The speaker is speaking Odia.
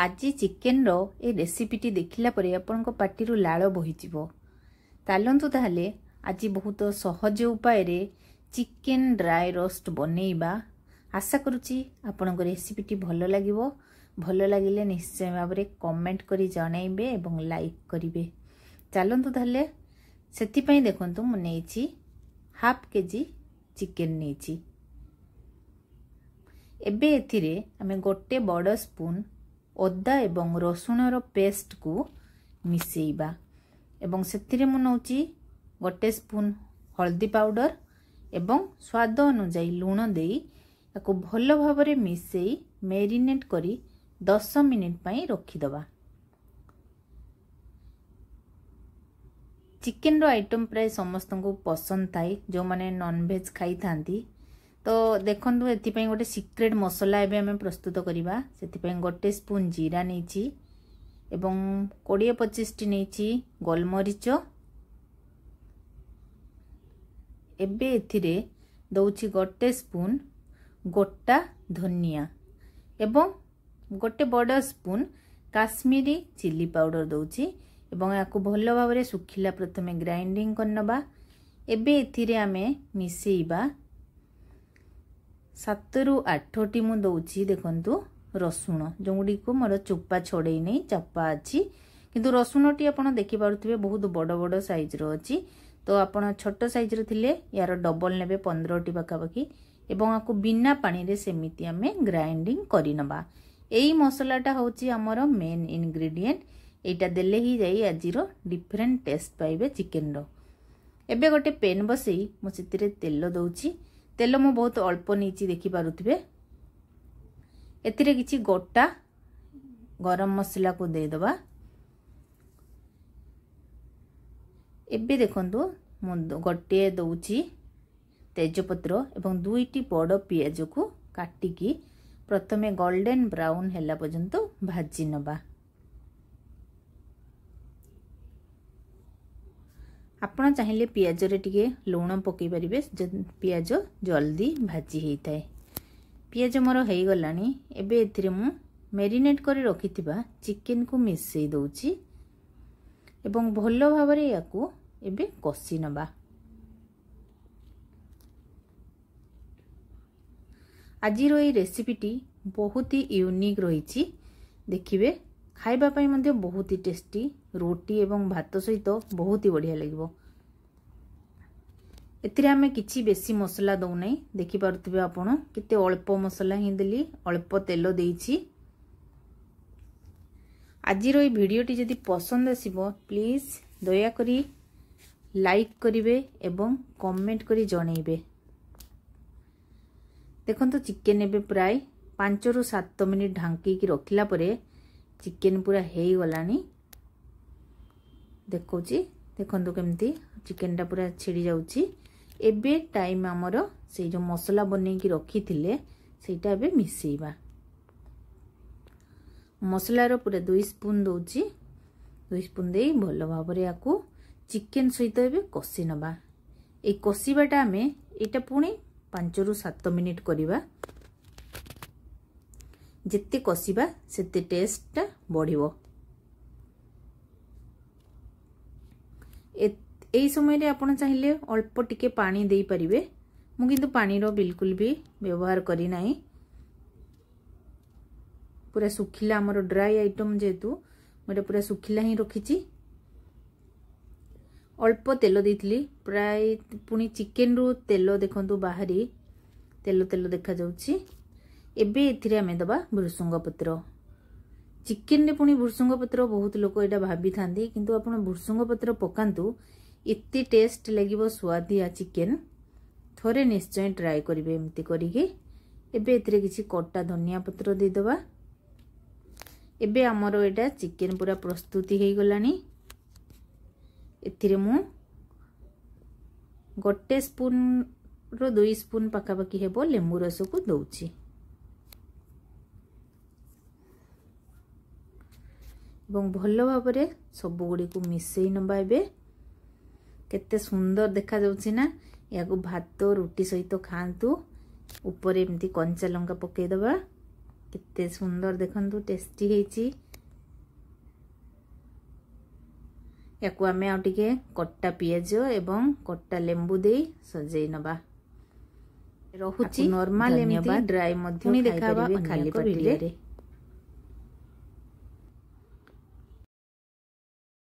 ଆଜି ଚିକେନ୍ର ଏ ରେସିପିଟି ଦେଖିଲା ପରେ ଆପଣଙ୍କ ପାଟିରୁ ଲାଳ ବୋହିଯିବ ଚାଲନ୍ତୁ ତାହେଲେ ଆଜି ବହୁତ ସହଜ ଉପାୟରେ ଚିକେନ୍ ଡ୍ରାଏ ରୋଷ୍ଟ ବନେଇବା ଆଶା କରୁଛି ଆପଣଙ୍କ ରେସିପିଟି ଭଲ ଲାଗିବ ଭଲ ଲାଗିଲେ ନିଶ୍ଚୟ ଭାବରେ କମେଣ୍ଟ କରି ଜଣାଇବେ ଏବଂ ଲାଇକ୍ କରିବେ ଚାଲନ୍ତୁ ତାହେଲେ ସେଥିପାଇଁ ଦେଖନ୍ତୁ ମୁଁ ନେଇଛି ହାଫ୍ କେ ଜି ନେଇଛି ଏବେ ଏଥିରେ ଆମେ ଗୋଟେ ବଡ଼ ସ୍ପୁନ୍ ଅଦା ଏବଂ ରସୁଣର ପେଷ୍ଟକୁ ମିଶାଇବା ଏବଂ ସେଥିରେ ମୁଁ ନେଉଛି ଗୋଟେ ସ୍ପୁନ୍ ହଳଦୀ ପାଉଡ଼ର ଏବଂ ସ୍ୱାଦ ଅନୁଯାୟୀ ଲୁଣ ଦେଇ ତାକୁ ଭଲ ଭାବରେ ମିଶାଇ ମ୍ୟାରିନେଟ୍ କରି ଦଶ ମିନିଟ୍ ପାଇଁ ରଖିଦେବା ଚିକେନ୍ର ଆଇଟମ୍ ପ୍ରାୟ ସମସ୍ତଙ୍କୁ ପସନ୍ଦ ଥାଏ ଯେଉଁମାନେ ନନଭେଜ୍ ଖାଇଥାନ୍ତି তো ଦେଖନ୍ତୁ ଏଥିପାଇଁ ଗୋଟେ ସିକ୍ରେଟ୍ ମସଲା ଏବେ ଆମେ ପ୍ରସ୍ତୁତ କରିବା ସେଥିପାଇଁ ଗୋଟେ ସ୍ପୁନ୍ ଜିରା ନେଇଛି ଏବଂ କୋଡ଼ିଏ ପଚିଶଟି ନେଇଛି ଗୋଲମରିଚ ଏବେ ଏଥିରେ ଦେଉଛି ଗୋଟେ ସ୍ପୁନ୍ ଗୋଟା ଧନିଆ ଏବଂ ଗୋଟେ ବଡ଼ ସ୍ପୁନ୍ କାଶ୍ମୀରୀ ଚିଲି ପାଉଡ଼ର ଦେଉଛି ଏବଂ ୟାକୁ ଭଲ ଭାବରେ ଶୁଖିଲା ପ୍ରଥମେ ଗ୍ରାଇଣ୍ଡିଂ କରିନେବା ଏବେ ଏଥିରେ ଆମେ ମିଶାଇବା ସାତରୁ ଆଠଟି ମୁଁ ଦେଉଛି ଦେଖନ୍ତୁ ରସୁଣ ଯେଉଁଗୁଡ଼ିକୁ ମୋର ଚୋପା ଛଡ଼େଇ ନେଇ ଚାପା ଅଛି କିନ୍ତୁ ରସୁଣଟି ଆପଣ ଦେଖିପାରୁଥିବେ ବହୁତ ବଡ଼ ବଡ଼ ସାଇଜ୍ର ଅଛି ତ ଆପଣ ଛୋଟ ସାଇଜ୍ର ଥିଲେ ଏହାର ଡବଲ୍ ନେବେ ପନ୍ଦରଟି ପାଖାପାଖି ଏବଂ ଆକୁ ବିନା ପାଣିରେ ସେମିତି ଆମେ ଗ୍ରାଇଣ୍ଡିଂ କରିନେବା ଏଇ ମସଲାଟା ହେଉଛି ଆମର ମେନ୍ ଇନଗ୍ରେଡିଏଣ୍ଟ ଏଇଟା ଦେଲେ ହିଁ ଯାଇ ଆଜିର ଡିଫରେଣ୍ଟ ଟେଷ୍ଟ ପାଇବେ ଚିକେନ୍ର ଏବେ ଗୋଟେ ପେନ୍ ବସେଇ ମୁଁ ସେଥିରେ ତେଲ ଦେଉଛି ତେଲ ମୁଁ ବହୁତ ଅଳ୍ପ ନେଇଛି ଦେଖିପାରୁଥିବେ ଏଥିରେ କିଛି ଗୋଟା ଗରମ ମସଲାକୁ ଦେଇଦେବା ଏବେ ଦେଖନ୍ତୁ ମୁଁ ଗୋଟିଏ ଦେଉଛି ତେଜପତ୍ର ଏବଂ ଦୁଇଟି ବଡ଼ ପିଆଜକୁ କାଟିକି ପ୍ରଥମେ ଗୋଲ୍ଡେନ୍ ବ୍ରାଉନ୍ ହେଲା ପର୍ଯ୍ୟନ୍ତ ଭାଜି ନେବା ଆପଣ ଚାହିଁଲେ ପିଆଜରେ ଟିକେ ଲୁଣ ପକାଇ ପାରିବେ ପିଆଜ ଜଲ୍ଦି ଭାଜି ହୋଇଥାଏ ପିଆଜ ମୋର ହୋଇଗଲାଣି ଏବେ ଏଥିରେ ମୁଁ ମ୍ୟାରିନେଟ୍ କରି ରଖିଥିବା ଚିକେନ୍କୁ ମିଶାଇ ଦେଉଛି ଏବଂ ଭଲ ଭାବରେ ଏହାକୁ ଏବେ କଷି ନେବା ଆଜିର ଏହି ରେସିପିଟି ବହୁତ ହି ୟୁନିକ୍ ରହିଛି ଦେଖିବେ ଖାଇବା ପାଇଁ ମଧ୍ୟ ବହୁତ ଟେଷ୍ଟି ରୁଟି ଏବଂ ଭାତ ସହିତ ବହୁତ ବଢ଼ିଆ ଲାଗିବ ଏଥିରେ ଆମେ କିଛି ବେଶୀ ମସଲା ଦେଉନାହିଁ ଦେଖିପାରୁଥିବେ ଆପଣ କେତେ ଅଳ୍ପ ମସଲା ହିଁ ଦେଲି ଅଳ୍ପ ତେଲ ଦେଇଛି ଆଜିର ଏଇ ଭିଡ଼ିଓଟି ଯଦି ପସନ୍ଦ ଆସିବ ପ୍ଲିଜ୍ ଦୟାକରି ଲାଇକ୍ କରିବେ ଏବଂ କମେଣ୍ଟ କରି ଜଣାଇବେ ଦେଖନ୍ତୁ ଚିକେନ୍ ଏବେ ପ୍ରାୟ ପାଞ୍ଚରୁ ସାତ ମିନିଟ୍ ଢାଙ୍କିକି ରଖିଲା ପରେ ଚିକେନ୍ ପୁରା ହେଇଗଲାଣି ଦେଖଉଛି ଦେଖନ୍ତୁ କେମିତି ଚିକେନ୍ଟା ପୁରା ଛିଡ଼ି ଯାଉଛି ଏବେ ଟାଇମ୍ ଆମର ସେଇ ଯେଉଁ ମସଲା ବନେଇକି ରଖିଥିଲେ ସେଇଟା ଏବେ ମିଶେଇବା ମସଲାର ପୁରା ଦୁଇ ସ୍ପୁନ୍ ଦେଉଛି ଦୁଇ ସ୍ପୁନ୍ ଦେଇ ଭଲ ଭାବରେ ୟାକୁ ଚିକେନ୍ ସହିତ ଏବେ କଷି ନେବା ଏଇ କଷିବାଟା ଆମେ ଏଇଟା ପୁଣି ପାଞ୍ଚରୁ ସାତ ମିନିଟ୍ କରିବା ଯେତେ କଷିବା ସେତେ ଟେଷ୍ଟଟା ବଢ଼ିବ ଏହି ସମୟରେ ଆପଣ ଚାହିଁଲେ ଅଳ୍ପ ଟିକେ ପାଣି ଦେଇପାରିବେ ମୁଁ କିନ୍ତୁ ପାଣିର ବିଲକୁଲ ବି ବ୍ୟବହାର କରିନାହିଁ ପୁରା ଶୁଖିଲା ଆମର ଡ୍ରାଇ ଆଇଟମ୍ ଯେହେତୁ ମୁଁ ଏଇଟା ପୁରା ଶୁଖିଲା ହିଁ ରଖିଛି ଅଳ୍ପ ତେଲ ଦେଇଥିଲି ପ୍ରାୟ ପୁଣି ଚିକେନରୁ ତେଲ ଦେଖନ୍ତୁ ବାହାରି ତେଲ ତେଲ ଦେଖାଯାଉଛି ଏବେ ଏଥିରେ ଆମେ ଦେବା ଭୃଷଙ୍ଗ ପତ୍ର ଚିକେନରେ ପୁଣି ଭୃଷଙ୍ଗ ପତ୍ର ବହୁତ ଲୋକ ଏଇଟା ଭାବିଥାନ୍ତି କିନ୍ତୁ ଆପଣ ଭୃଷଙ୍ଗ ପତ୍ର ପକାନ୍ତୁ ଏତେ ଟେଷ୍ଟ ଲାଗିବ ସୁଆଦିଆ ଚିକେନ ଥରେ ନିଶ୍ଚୟ ଟ୍ରାଏ କରିବେ ଏମିତି କରିକି ଏବେ ଏଥିରେ କିଛି କଟା ଧନିଆ ପତ୍ର ଦେଇଦେବା ଏବେ ଆମର ଏଇଟା ଚିକେନ ପୁରା ପ୍ରସ୍ତୁତି ହେଇଗଲାଣି ଏଥିରେ ମୁଁ ଗୋଟେ ସ୍ପୁନ୍ ଦୁଇ ସ୍ପୁନ୍ ପାଖାପାଖି ହେବ ଲେମ୍ବୁ ରସକୁ ଦେଉଛି ଏବଂ ଭଲ ଭାବରେ ସବୁଗୁଡ଼ିକୁ ମିଶାଇ ନେବା ଏବେ କେତେ ସୁନ୍ଦର ଦେଖାଯାଉଛି ନା ଏହାକୁ ଭାତ ରୁଟି ସହିତ ଖାଆନ୍ତୁ ଉପରେ ଏମିତି କଞ୍ଚା ଲଙ୍କା ପକାଇଦେବା କେତେ ସୁନ୍ଦର ଦେଖନ୍ତୁ ଟେଷ୍ଟି ହେଇଛି ୟାକୁ ଆମେ ଆଉ ଟିକେ କଟା ପିଆଜ ଏବଂ କଟା ଲେମ୍ବୁ ଦେଇ ସଜେଇ ନେବା ରହୁଛି ନର୍ମାଲ ଏମିତି ଡ୍ରାଇ ମଧ୍ୟ ଖାଇପାରିବେ ଖାଲି ପେଟରେ